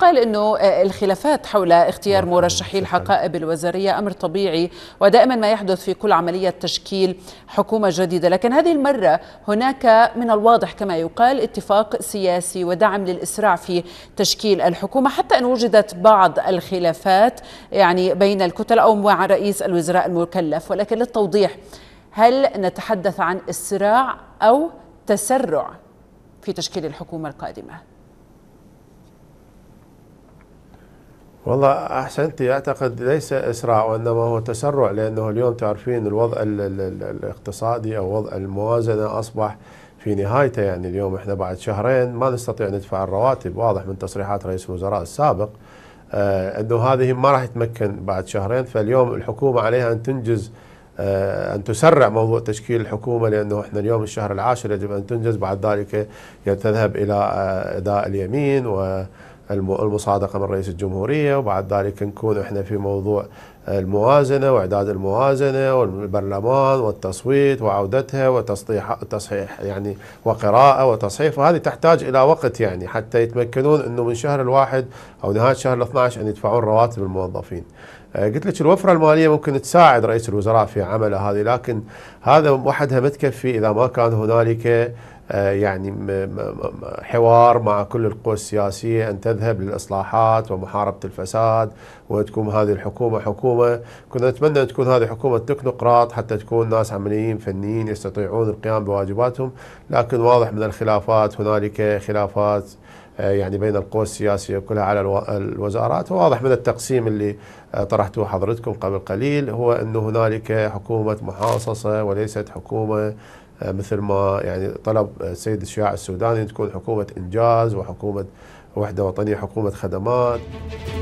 يقال انه آه، الخلافات حول اختيار مرشحي الحقائب الوزاريه امر طبيعي ودائما ما يحدث في كل عمليه تشكيل حكومه جديده، لكن هذه المره هناك من الواضح كما يقال اتفاق سياسي ودعم للاسراع في تشكيل الحكومه حتى ان وجدت بعض الخلافات يعني بين الكتل او مع رئيس الوزراء المكلف، ولكن للتوضيح هل نتحدث عن اسراع او تسرع في تشكيل الحكومه القادمه؟ والله أحسنتي اعتقد ليس اسراع وانما هو تسرع لانه اليوم تعرفين الوضع الاقتصادي او وضع الموازنه اصبح في نهايته يعني اليوم احنا بعد شهرين ما نستطيع ندفع الرواتب واضح من تصريحات رئيس الوزراء السابق آه انه هذه ما راح تمكن بعد شهرين فاليوم الحكومه عليها ان تنجز آه ان تسرع موضوع تشكيل الحكومه لانه احنا اليوم الشهر العاشر يجب ان تنجز بعد ذلك تذهب الى آه اداء اليمين و المصادقه من رئيس الجمهوريه وبعد ذلك نكون احنا في موضوع الموازنه واعداد الموازنه والبرلمان والتصويت وعودتها وتصحيح تصحيح يعني وقراءه وتصحيح فهذه تحتاج الى وقت يعني حتى يتمكنون انه من شهر الواحد او نهايه شهر ال 12 ان يدفعون رواتب الموظفين. آه، قلت لك الوفره الماليه ممكن تساعد رئيس الوزراء في عمله هذه لكن هذا وحدها ما تكفي اذا ما كان هنالك آه، يعني حوار مع كل القوى السياسية أن تذهب للإصلاحات ومحاربة الفساد وتكون هذه الحكومة حكومة كنا نتمنى أن تكون هذه حكومة تكنقراط حتى تكون ناس عمليين فنيين يستطيعون القيام بواجباتهم لكن واضح من الخلافات هنالك خلافات آه، يعني بين القوى السياسيه كلها على الوزارات وواضح من التقسيم اللي آه، طرحته حضرتكم قبل قليل هو انه هنالك حكومه محاصصه وليست حكومه آه، مثل ما يعني طلب السيد آه، الشياع السوداني تكون حكومه انجاز وحكومه وحده وطنيه حكومه خدمات